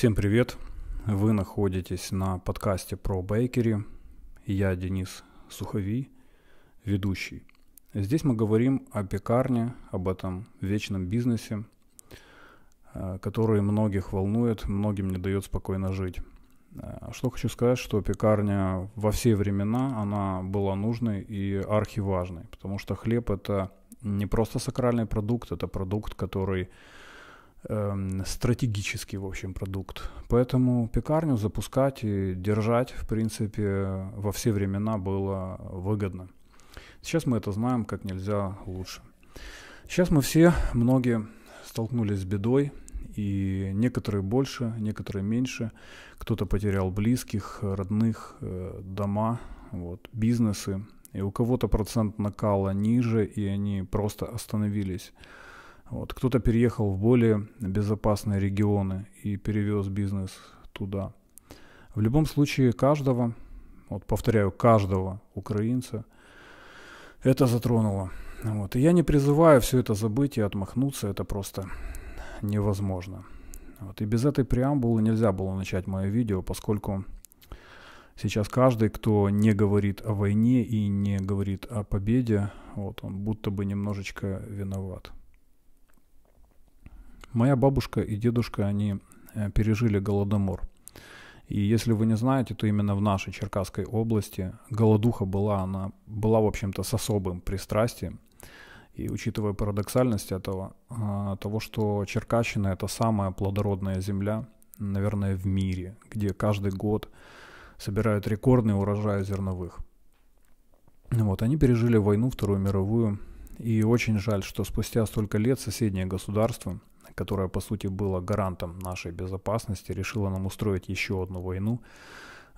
Всем привет! Вы находитесь на подкасте про бейкери. Я Денис Сухови, ведущий. Здесь мы говорим о пекарне, об этом вечном бизнесе, э, который многих волнует, многим не дает спокойно жить. Э, что хочу сказать, что пекарня во все времена, она была нужной и архиважной, потому что хлеб это не просто сакральный продукт, это продукт, который Эм, стратегический, в общем, продукт. Поэтому пекарню запускать и держать, в принципе, во все времена было выгодно. Сейчас мы это знаем как нельзя лучше. Сейчас мы все, многие, столкнулись с бедой, и некоторые больше, некоторые меньше. Кто-то потерял близких, родных, э, дома, вот, бизнесы. И у кого-то процент накала ниже, и они просто остановились. Вот. Кто-то переехал в более безопасные регионы и перевез бизнес туда. В любом случае каждого, вот повторяю, каждого украинца это затронуло. Вот. И я не призываю все это забыть и отмахнуться, это просто невозможно. Вот. И без этой преамбулы нельзя было начать мое видео, поскольку сейчас каждый, кто не говорит о войне и не говорит о победе, вот, он будто бы немножечко виноват. Моя бабушка и дедушка, они э, пережили Голодомор. И если вы не знаете, то именно в нашей Черкасской области голодуха была, она была, в общем-то, с особым пристрастием. И учитывая парадоксальность этого, а, того, что Черкащина – это самая плодородная земля, наверное, в мире, где каждый год собирают рекордные урожаи зерновых. Вот, они пережили войну Вторую мировую, и очень жаль, что спустя столько лет соседние государства которая, по сути, была гарантом нашей безопасности, решила нам устроить еще одну войну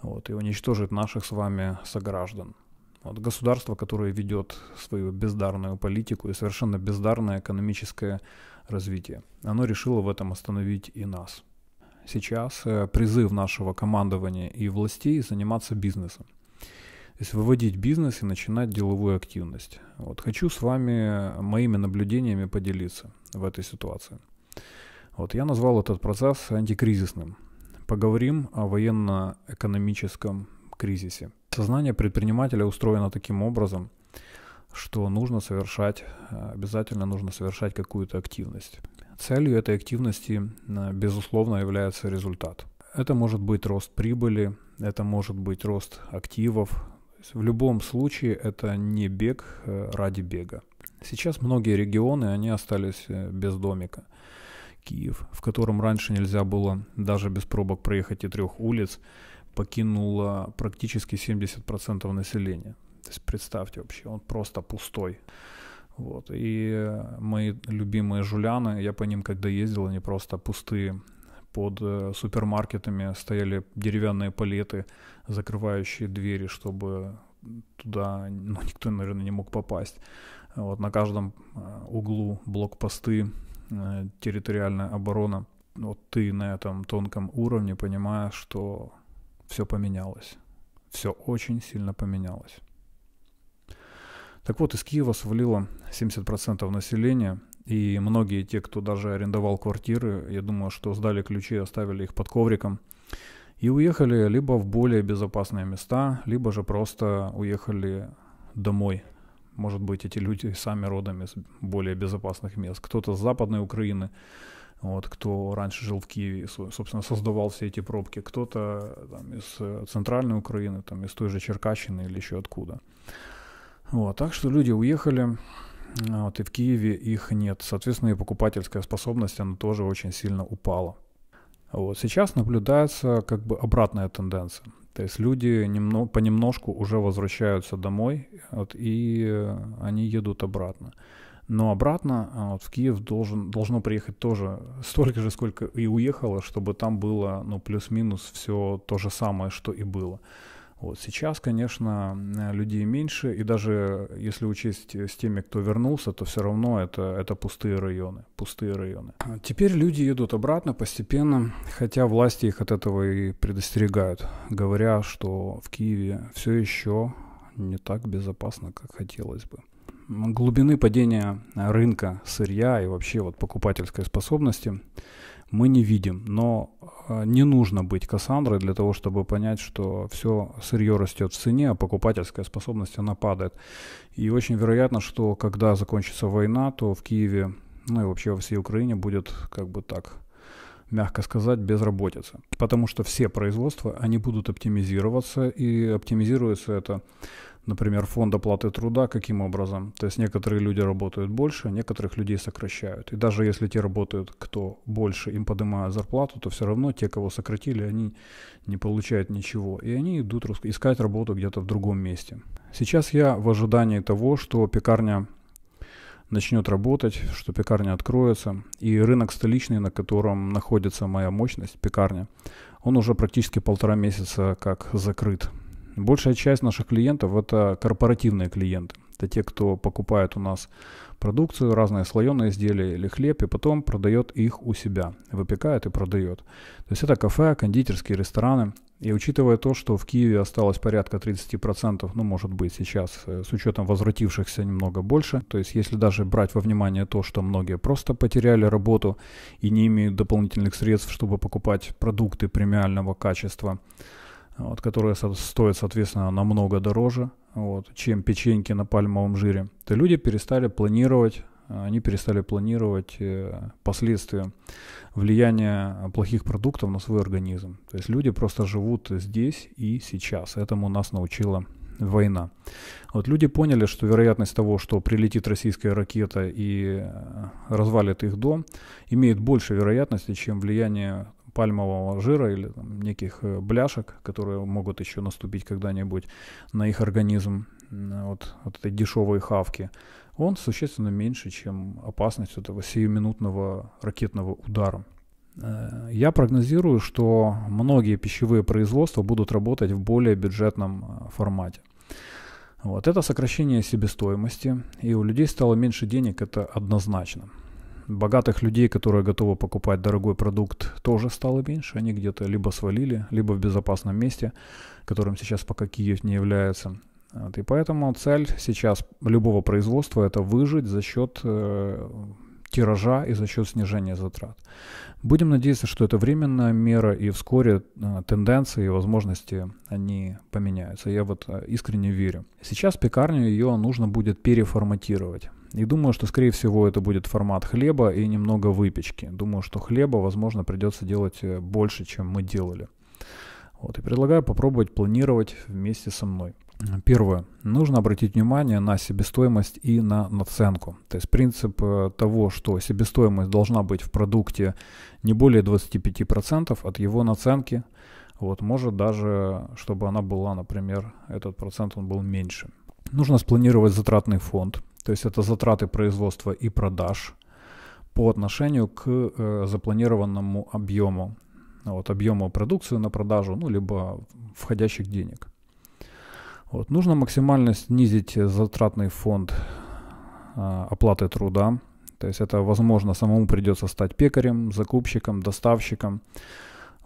вот, и уничтожить наших с вами сограждан. Вот государство, которое ведет свою бездарную политику и совершенно бездарное экономическое развитие, оно решило в этом остановить и нас. Сейчас э, призыв нашего командования и властей заниматься бизнесом. То есть выводить бизнес и начинать деловую активность. Вот хочу с вами моими наблюдениями поделиться в этой ситуации. Вот я назвал этот процесс антикризисным. Поговорим о военно-экономическом кризисе. Сознание предпринимателя устроено таким образом, что нужно совершать, э, обязательно нужно совершать какую-то активность. Целью этой активности, э, безусловно, является результат. Это может быть рост прибыли, это может быть рост активов. В любом случае это не бег э, ради бега. Сейчас многие регионы, они остались без домика – Киев, в котором раньше нельзя было даже без пробок проехать и трех улиц, покинуло практически 70% населения. То есть представьте вообще, он просто пустой. Вот. И мои любимые жуляны, я по ним когда ездил, они просто пустые. Под э, супермаркетами стояли деревянные палеты, закрывающие двери, чтобы туда ну, никто, наверное, не мог попасть. Вот на каждом э, углу блокпосты Э, территориальная оборона. Ну, вот ты на этом тонком уровне понимаешь, что все поменялось. Все очень сильно поменялось. Так вот, из Киева свалило 70% населения, и многие те, кто даже арендовал квартиры, я думаю, что сдали ключи, оставили их под ковриком, и уехали либо в более безопасные места, либо же просто уехали домой, может быть, эти люди сами родом из более безопасных мест. Кто-то с Западной Украины, вот, кто раньше жил в Киеве, собственно, создавал все эти пробки. Кто-то там, из э, Центральной Украины, там, из той же Черкащины или еще откуда. Вот, так что люди уехали, а вот, и в Киеве их нет. Соответственно, и покупательская способность, она тоже очень сильно упала. Вот. Сейчас наблюдается как бы обратная тенденция. То есть люди немного, понемножку уже возвращаются домой, вот, и э, они едут обратно. Но обратно э, вот, в Киев должен, должно приехать тоже столько же, сколько и уехало, чтобы там было ну, плюс-минус все то же самое, что и было. Вот сейчас, конечно, э, людей меньше, и даже э, если учесть э, с теми, кто вернулся, то все равно это, это пустые районы, пустые районы. А теперь люди идут обратно постепенно, хотя власти их от этого и предостерегают, говоря, что в Киеве все еще не так безопасно, как хотелось бы глубины падения рынка сырья и вообще вот покупательской способности мы не видим, но э, не нужно быть Кассандрой для того, чтобы понять, что все сырье растет в цене, а покупательская способность она падает. И очень вероятно, что когда закончится война, то в Киеве, ну и вообще во всей Украине будет как бы так мягко сказать, безработица. Потому что все производства, они будут оптимизироваться, и оптимизируется это например, фонд оплаты труда, каким образом. То есть некоторые люди работают больше, некоторых людей сокращают. И даже если те работают, кто больше, им поднимают зарплату, то все равно те, кого сократили, они не получают ничего. И они идут искать работу где-то в другом месте. Сейчас я в ожидании того, что пекарня начнет работать, что пекарня откроется. И рынок столичный, на котором находится моя мощность, пекарня, он уже практически полтора месяца как закрыт. Большая часть наших клиентов это корпоративные клиенты. Это те, кто покупает у нас продукцию, разные слоеные изделия или хлеб, и потом продает их у себя, выпекает и продает. То есть это кафе, кондитерские рестораны. И учитывая то, что в Киеве осталось порядка 30%, ну может быть сейчас э, с учетом возвратившихся немного больше, то есть если даже брать во внимание то, что многие просто потеряли работу и не имеют дополнительных средств, чтобы покупать продукты премиального качества, вот, которые стоят, соответственно, намного дороже, вот, чем печеньки на пальмовом жире, то люди перестали планировать они перестали планировать э, последствия влияния плохих продуктов на свой организм. То есть люди просто живут здесь и сейчас. Этому нас научила война. Вот люди поняли, что вероятность того, что прилетит российская ракета и э, развалит их дом, имеет больше вероятности, чем влияние пальмового жира или там, неких э, бляшек, которые могут еще наступить когда-нибудь на их организм вот, от этой дешевой хавки, он существенно меньше, чем опасность этого сиюминутного ракетного удара. Э, я прогнозирую, что многие пищевые производства будут работать в более бюджетном э, формате. Вот это сокращение себестоимости, и у людей стало меньше денег, это однозначно. Богатых людей, которые готовы покупать дорогой продукт, тоже стало меньше. Они где-то либо свалили, либо в безопасном месте, которым сейчас пока Киев не является. Вот. И поэтому цель сейчас любого производства – это выжить за счет э, тиража и за счет снижения затрат. Будем надеяться, что это временная мера, и вскоре э, тенденции и возможности, они поменяются. Я вот э, искренне верю. Сейчас пекарню ее нужно будет переформатировать. И думаю, что, скорее всего, это будет формат хлеба и немного выпечки. Думаю, что хлеба, возможно, придется делать э, больше, чем мы делали. Вот, и предлагаю попробовать планировать вместе со мной. Первое. Нужно обратить внимание на себестоимость и на наценку. То есть принцип э, того, что себестоимость должна быть в продукте не более 25% от его наценки, вот, может даже, чтобы она была, например, этот процент он был меньше. Нужно спланировать затратный фонд. То есть это затраты производства и продаж по отношению к э, запланированному объему. Вот, объему продукции на продажу, ну, либо входящих денег. Вот, нужно максимально снизить затратный фонд э, оплаты труда. То есть это, возможно, самому придется стать пекарем, закупщиком, доставщиком.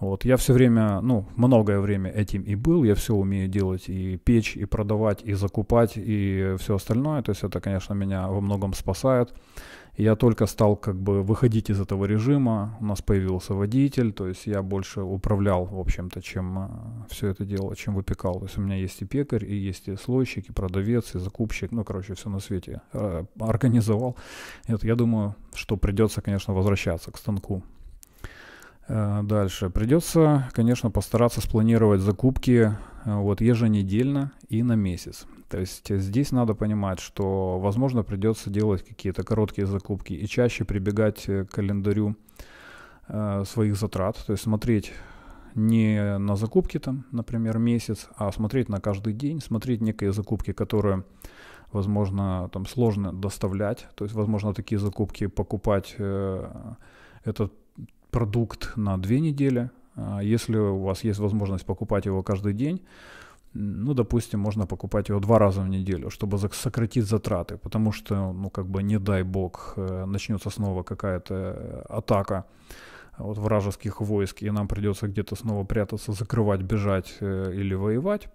Вот, я все время, ну, многое время этим и был, я все умею делать, и печь, и продавать, и закупать, и все остальное, то есть это, конечно, меня во многом спасает. Я только стал как бы выходить из этого режима, у нас появился водитель, то есть я больше управлял, в общем-то, чем э, все это дело, чем выпекал. То есть у меня есть и пекарь, и есть и слойщик, и продавец, и закупщик, ну, короче, все на свете э, организовал. Это, я думаю, что придется, конечно, возвращаться к станку. Э, дальше. Придется, конечно, постараться спланировать закупки э, вот еженедельно и на месяц. То есть здесь надо понимать, что, возможно, придется делать какие-то короткие закупки и чаще прибегать э, к календарю э, своих затрат. То есть смотреть не на закупки там, например, месяц, а смотреть на каждый день, смотреть некие закупки, которые возможно, там сложно доставлять, то есть, возможно, такие закупки покупать э, этот продукт на две недели. А если у вас есть возможность покупать его каждый день, ну, допустим, можно покупать его два раза в неделю, чтобы сократить затраты, потому что, ну, как бы, не дай бог, э, начнется снова какая-то э, атака а от вражеских войск, и нам придется где-то снова прятаться, закрывать, бежать э, или воевать,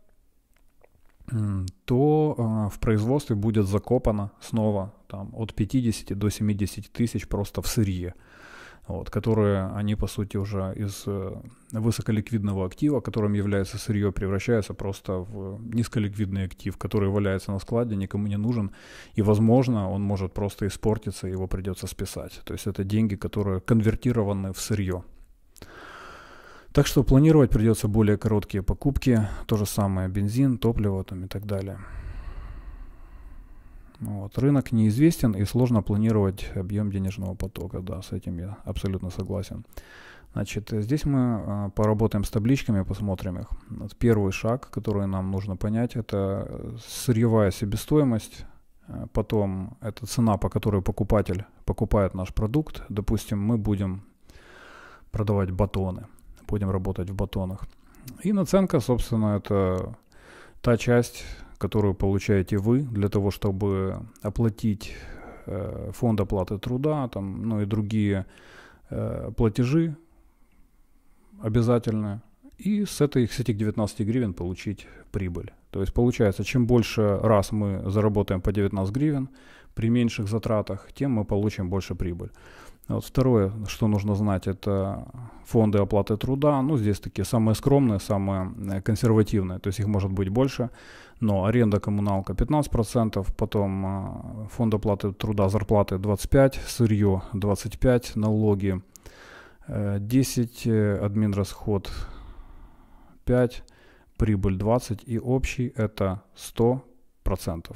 то а, в производстве будет закопано снова там, от 50 до 70 тысяч просто в сырье вот, которые они, по сути, уже из э, высоколиквидного актива, которым является сырье, превращаются просто в низколиквидный актив, который валяется на складе, никому не нужен, и, возможно, он может просто испортиться, его придется списать. То есть это деньги, которые конвертированы в сырье. Так что планировать придется более короткие покупки, то же самое бензин, топливо там, и так далее. Вот. Рынок неизвестен и сложно планировать объем денежного потока. Да, с этим я абсолютно согласен. Значит, здесь мы а, поработаем с табличками, посмотрим их. Вот первый шаг, который нам нужно понять, это э, сырьевая себестоимость. Э, потом это цена, по которой покупатель покупает наш продукт. Допустим, мы будем продавать батоны, будем работать в батонах. И наценка, собственно, это та часть которую получаете вы для того, чтобы оплатить э, фонд оплаты труда, там, ну и другие э, платежи обязательно, и с, этой, с этих 19 гривен получить прибыль. То есть получается, чем больше раз мы заработаем по 19 гривен при меньших затратах, тем мы получим больше прибыль. А вот второе, что нужно знать, это фонды оплаты труда. Ну, здесь такие самые скромные, самые э, консервативные, то есть их может быть больше. Но аренда коммуналка 15%, потом э, фонд оплаты труда зарплаты 25%, сырье 25%, налоги 10%, э, админ расход 5%, прибыль 20% и общий это 100%.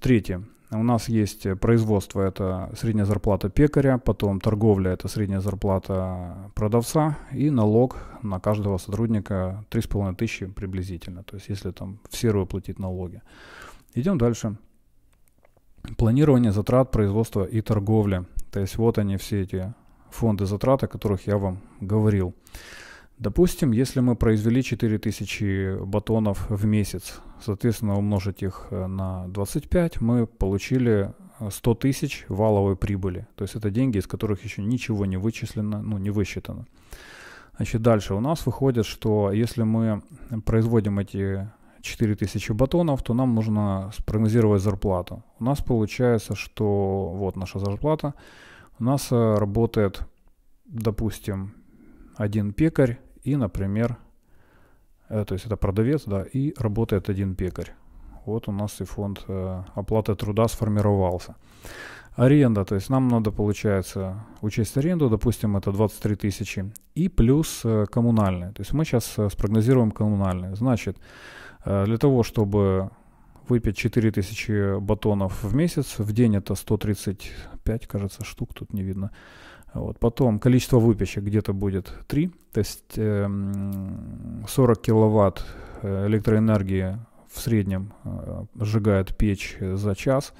Третье. У нас есть э, производство, это средняя зарплата пекаря, потом торговля, это средняя зарплата продавца и налог на каждого сотрудника 3,5 тысячи приблизительно, то есть если там в серую платить налоги. Идем дальше. Планирование затрат, производства и торговли, То есть вот они все эти фонды затрат, о которых я вам говорил. Допустим, если мы произвели 4000 батонов в месяц, соответственно, умножить их э, на 25, мы получили 100 э, тысяч валовой прибыли. То есть это деньги, из которых еще ничего не вычислено, ну, не высчитано. Значит, дальше у нас выходит, что если мы производим эти 4000 батонов, то нам нужно спрогнозировать зарплату. У нас получается, что вот наша зарплата, у нас э, работает, допустим, один пекарь и, например, э, то есть это продавец, да, и работает один пекарь. Вот у нас и фонд э, оплаты труда сформировался. Аренда, то есть нам надо, получается, учесть аренду, допустим, это 23 тысячи, и плюс э, коммунальные. То есть мы сейчас спрогнозируем коммунальные. Значит, для того, чтобы выпить 4000 батонов в месяц, в день это 135, кажется, штук, тут не видно, вот. Потом количество выпечек где-то будет 3, то есть эм, э, 40 киловатт электроэнергии в среднем э, сжигает печь э, за час.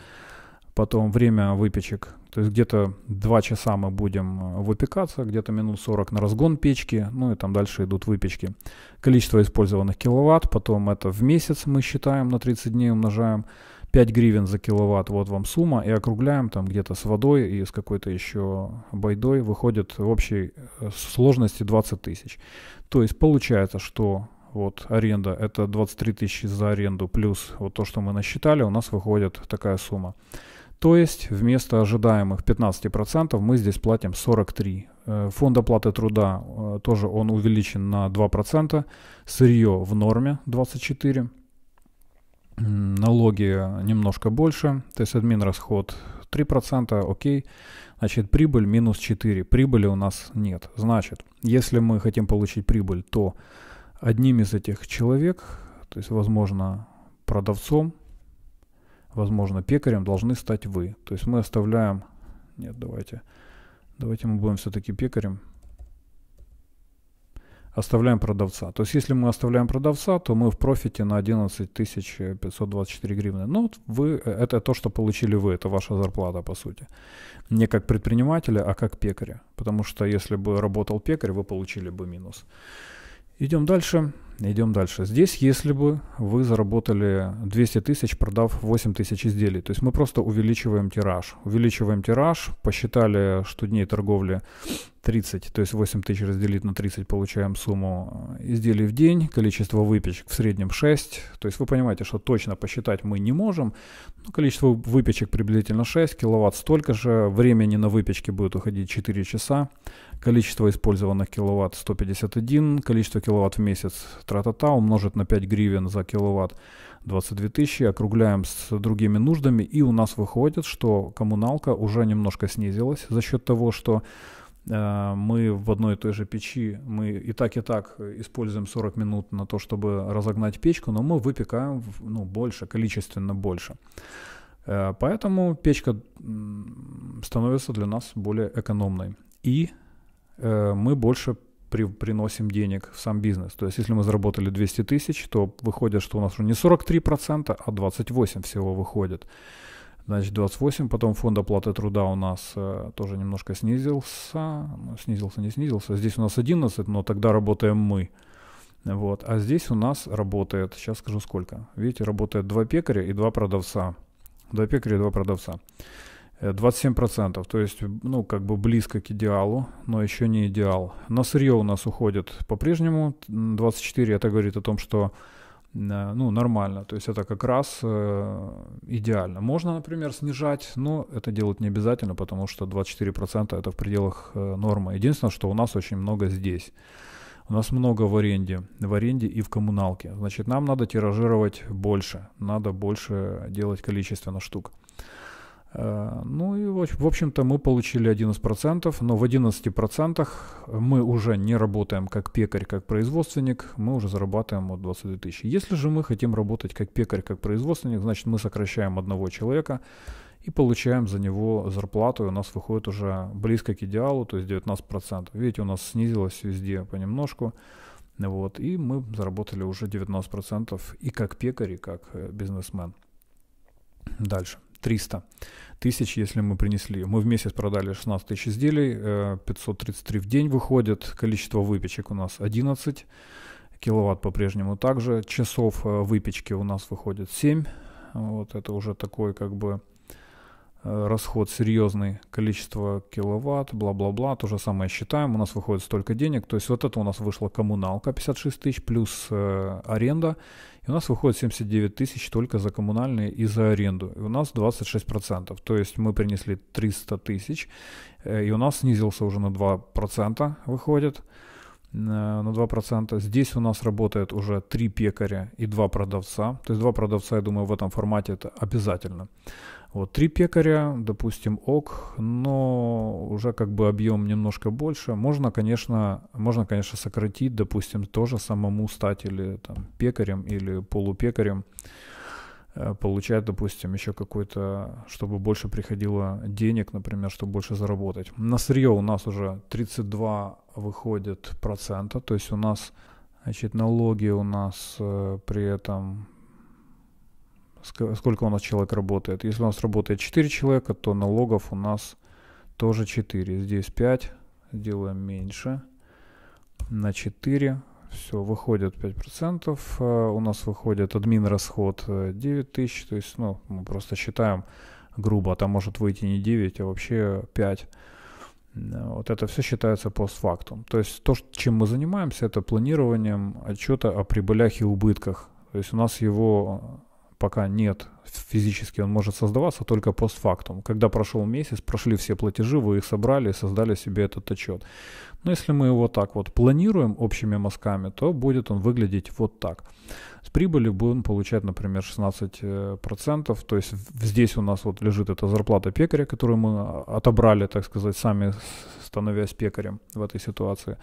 Потом время выпечек, то есть где-то 2 часа мы будем э, выпекаться, где-то минут 40 на разгон печки, ну и там дальше идут выпечки. Количество использованных киловатт, потом это в месяц мы считаем, на 30 дней умножаем. 5 гривен за киловатт, вот вам сумма, и округляем там где-то с водой и с какой-то еще байдой, выходит в общей э, сложности 20 тысяч. То есть получается, что вот аренда, это 23 тысячи за аренду, плюс вот то, что мы насчитали, у нас выходит такая сумма. То есть вместо ожидаемых 15% мы здесь платим 43. Э, фонд оплаты труда э, тоже он увеличен на 2%, сырье в норме 24% налоги немножко больше, то есть админ расход 3%, окей, значит прибыль минус 4, прибыли у нас нет. Значит, если мы хотим получить прибыль, то одним из этих человек, то есть, возможно, продавцом, возможно, пекарем должны стать вы. То есть мы оставляем... Нет, давайте. Давайте мы будем все-таки пекарем оставляем продавца. То есть если мы оставляем продавца, то мы в профите на 11 524 гривны. Ну, вы, э, это то, что получили вы, это ваша зарплата, по сути. Не как предпринимателя, а как пекаря. Потому что если бы работал пекарь, вы получили бы минус. Идем дальше. Идем дальше. Здесь, если бы вы заработали 200 тысяч, продав 8 тысяч изделий, то есть мы просто увеличиваем тираж. Увеличиваем тираж, посчитали, что дней торговли 30, то есть 8 тысяч разделить на 30, получаем сумму э, изделий в день, количество выпечек в среднем 6, то есть вы понимаете, что точно посчитать мы не можем, но ну, количество выпечек приблизительно 6, киловатт столько же, времени на выпечке будет уходить 4 часа, количество использованных киловатт 151, количество киловатт в месяц тра-та-та умножить на 5 гривен за киловатт 22 тысячи, округляем с другими нуждами, и у нас выходит, что коммуналка уже немножко снизилась за счет того, что Э, мы в одной и той же печи, мы и так и так используем 40 минут на то, чтобы разогнать печку, но мы выпекаем ну, больше, количественно больше. Э, поэтому печка становится для нас более экономной. И э, мы больше при, приносим денег в сам бизнес. То есть если мы заработали 200 тысяч, то выходит, что у нас уже не 43%, а 28% всего выходит. Значит, 28, потом фонд оплаты труда у нас э, тоже немножко снизился. Ну, снизился, не снизился. Здесь у нас 11, но тогда работаем мы. Вот. А здесь у нас работает, сейчас скажу сколько. Видите, работает два пекаря и два продавца. Два пекаря и два продавца. 27%, э, то есть, ну, как бы близко к идеалу, но еще не идеал. На сырье у нас уходит по-прежнему 24, это говорит о том, что ну, нормально. То есть это как раз э, идеально. Можно, например, снижать, но это делать не обязательно, потому что 24% это в пределах э, нормы. Единственное, что у нас очень много здесь. У нас много в аренде, в аренде и в коммуналке. Значит, нам надо тиражировать больше, надо больше делать количественно штук. Э, ну и в общем-то мы получили 11%, но в 11% мы уже не работаем как пекарь, как производственник, мы уже зарабатываем от 22 тысячи. Если же мы хотим работать как пекарь, как производственник, значит мы сокращаем одного человека и получаем за него зарплату, и у нас выходит уже близко к идеалу, то есть 19%. Видите, у нас снизилось везде понемножку. Вот, и мы заработали уже 19% и как пекарь, и как э, бизнесмен. Дальше. 300 тысяч, если мы принесли. Мы в месяц продали 16 тысяч изделий, 533 э, в день выходит, количество выпечек у нас 11, киловатт по-прежнему также, часов э, выпечки у нас выходит 7, вот это уже такой как бы Э, расход серьезный, количество киловатт, бла-бла-бла, то же самое считаем, у нас выходит столько денег, то есть вот это у нас вышла коммуналка 56 тысяч плюс э, аренда, и у нас выходит 79 тысяч только за коммунальные и за аренду, и у нас 26%, то есть мы принесли 300 тысяч, э, и у нас снизился уже на 2% выходит, э, на 2%. Здесь у нас работает уже 3 пекаря и 2 продавца. То есть 2 продавца, я думаю, в этом формате это обязательно. Вот три пекаря, допустим, ок, но уже как бы объем немножко больше. Можно, конечно, можно, конечно, сократить, допустим, тоже самому стать или там пекарем или полупекарем э, получать, допустим, еще какой-то, чтобы больше приходило денег, например, чтобы больше заработать. На сырье у нас уже 32 выходит процента, то есть у нас, значит, налоги у нас э, при этом сколько у нас человек работает. Если у нас работает 4 человека, то налогов у нас тоже 4. Здесь 5, делаем меньше на 4. Все, выходит 5%. Э, у нас выходит админ расход 9000. Э, то есть, ну, мы просто считаем грубо. А там может выйти не 9, а вообще 5. Вот это все считается постфактум. То есть то, чем мы занимаемся, это планированием отчета о прибылях и убытках. То есть у нас его пока нет физически, он может создаваться только постфактум. Когда прошел месяц, прошли все платежи, вы их собрали и создали себе этот отчет. Но если мы его так вот планируем общими мазками, то будет он выглядеть вот так. С прибыли будем получать, например, 16%. Э, то есть здесь у нас вот лежит эта зарплата пекаря, которую мы отобрали, так сказать, сами становясь пекарем в этой ситуации.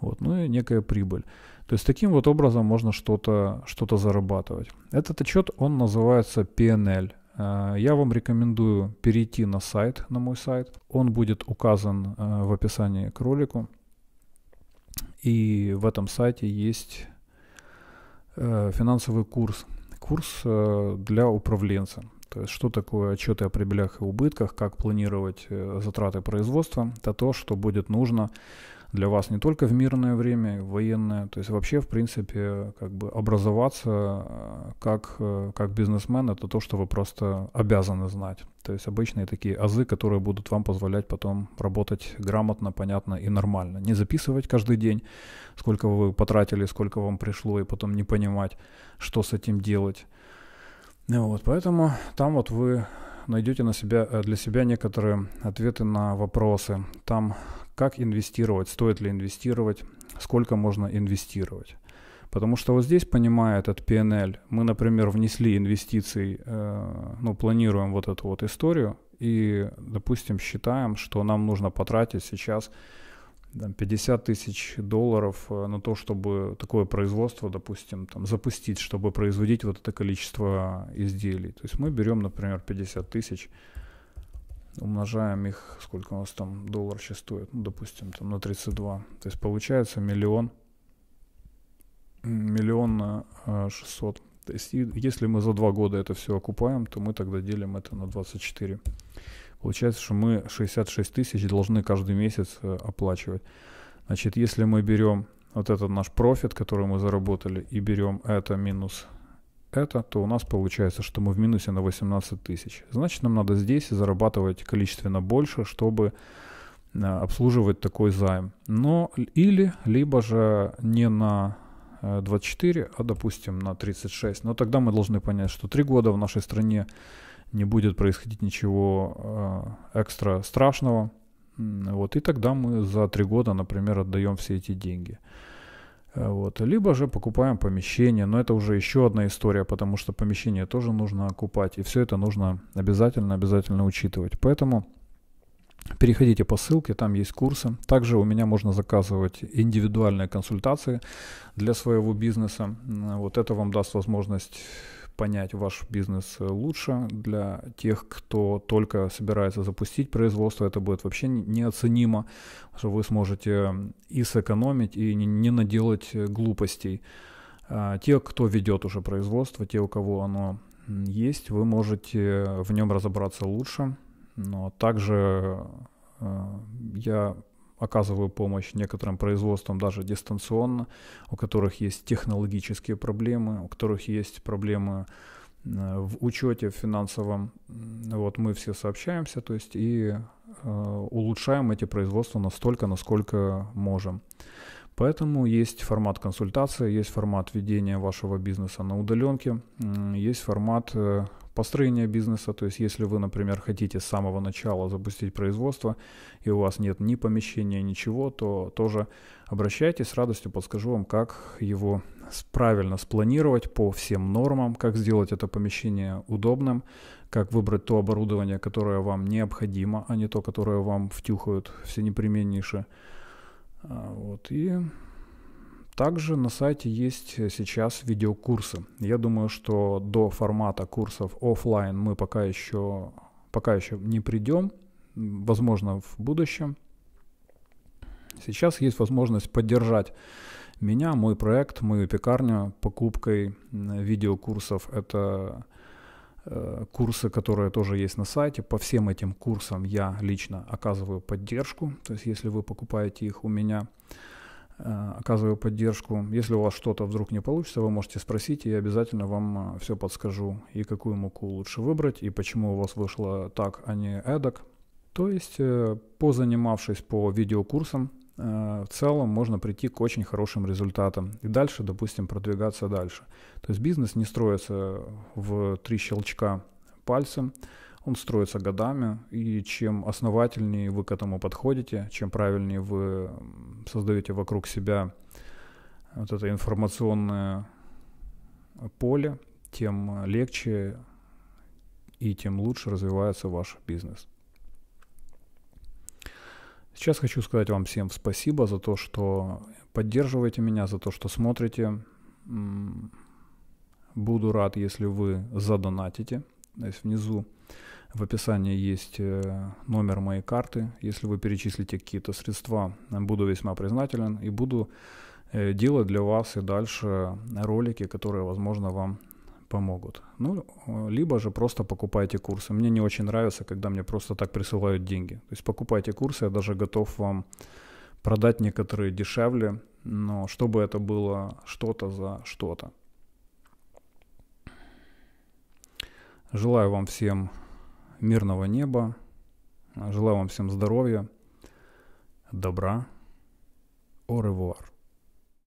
Вот, ну и некая прибыль. То есть таким вот образом можно что-то что зарабатывать. Этот отчет, он называется PNL. Э, я вам рекомендую перейти на сайт, на мой сайт. Он будет указан э, в описании к ролику. И в этом сайте есть э, финансовый курс. Курс для управленца. То есть что такое отчеты о прибылях и убытках, как планировать затраты производства. Это то, что будет нужно для вас не только в мирное время, в военное, то есть вообще, в принципе, как бы образоваться э, как, э, как бизнесмен, это то, что вы просто обязаны знать. То есть обычные такие азы, которые будут вам позволять потом работать грамотно, понятно и нормально. Не записывать каждый день, сколько вы потратили, сколько вам пришло, и потом не понимать, что с этим делать. Ну вот, поэтому там вот вы найдете на себя, э, для себя некоторые ответы на вопросы. Там как инвестировать, стоит ли инвестировать, сколько можно инвестировать. Потому что вот здесь, понимая этот PNL, мы, например, внесли инвестиции, э, ну, планируем вот эту вот историю и, допустим, считаем, что нам нужно потратить сейчас 50 тысяч долларов э, на то, чтобы такое производство, допустим, там, запустить, чтобы производить вот это количество изделий. То есть мы берем, например, 50 тысяч, умножаем их, сколько у нас там доллар сейчас стоит, ну, допустим, там на 32. То есть получается миллион, миллион на э, 600. То есть если мы за два года это все окупаем, то мы тогда делим это на 24. Получается, что мы 66 тысяч должны каждый месяц э, оплачивать. Значит, если мы берем вот этот наш профит, который мы заработали, и берем это минус это, то у нас получается, что мы в минусе на 18 тысяч. Значит, нам надо здесь зарабатывать количественно больше, чтобы э, обслуживать такой займ. Но или, либо же не на 24, э, а допустим на 36. Но тогда мы должны понять, что 3 года в нашей стране не будет происходить ничего э, экстра страшного. Вот, и тогда мы за 3 года, например, отдаем все эти деньги. Э, вот. Либо же покупаем помещение, но это уже еще одна история, потому что помещение тоже нужно окупать, и все это нужно обязательно-обязательно учитывать. Поэтому Переходите по ссылке, там есть курсы. Также у меня можно заказывать индивидуальные консультации для своего бизнеса. Вот это вам даст возможность понять ваш бизнес э, лучше. Для тех, кто только собирается запустить производство, это будет вообще неоценимо, что вы сможете и сэкономить, и не наделать э, глупостей. А, те, кто ведет уже производство, те, у кого оно есть, вы можете в нем разобраться лучше. Но также э, я оказываю помощь некоторым производствам даже дистанционно, у которых есть технологические проблемы, у которых есть проблемы в учете в финансовом. Вот мы все сообщаемся, то есть и э, улучшаем эти производства настолько, насколько можем. Поэтому есть формат консультации, есть формат ведения вашего бизнеса на удаленке, есть формат э, построения бизнеса. То есть если вы, например, хотите с самого начала запустить производство, и у вас нет ни помещения, ничего, то тоже обращайтесь, с радостью подскажу вам, как его правильно спланировать по всем нормам, как сделать это помещение удобным, как выбрать то оборудование, которое вам необходимо, а не то, которое вам втюхают все непременнейше. А, вот, и также на сайте есть э, сейчас видеокурсы. Я думаю, что до формата курсов офлайн мы пока еще, пока еще не придем, возможно, в будущем. Сейчас есть возможность поддержать меня, мой проект, мою пекарню покупкой видеокурсов. Это э, курсы, которые тоже есть на сайте. По всем этим курсам я лично оказываю поддержку. То есть если вы покупаете их у меня, Э, оказываю поддержку. Если у вас что-то вдруг не получится, вы можете спросить, и я обязательно вам э, все подскажу, и какую муку лучше выбрать, и почему у вас вышло так, а не эдак. То есть, э, позанимавшись по видеокурсам, в целом можно прийти к очень хорошим результатам и дальше, допустим, продвигаться дальше. То есть бизнес не строится в три щелчка пальцем, он строится годами, и чем основательнее вы к этому подходите, чем правильнее вы создаете вокруг себя вот это информационное поле, тем легче и тем лучше развивается ваш бизнес. Сейчас хочу сказать вам всем спасибо за то, что поддерживаете меня, за то, что смотрите. Буду рад, если вы задонатите. То есть внизу в описании есть э, номер моей карты. Если вы перечислите какие-то средства, буду весьма признателен и буду э, делать для вас и дальше ролики, которые, возможно, вам помогут. Ну, э, либо же просто покупайте курсы. Мне не очень нравится, когда мне просто так присылают деньги. То есть покупайте курсы, я даже готов вам продать некоторые дешевле, но чтобы это было что-то за что-то. Желаю вам всем мирного неба. Желаю вам всем здоровья, добра. Au revoir.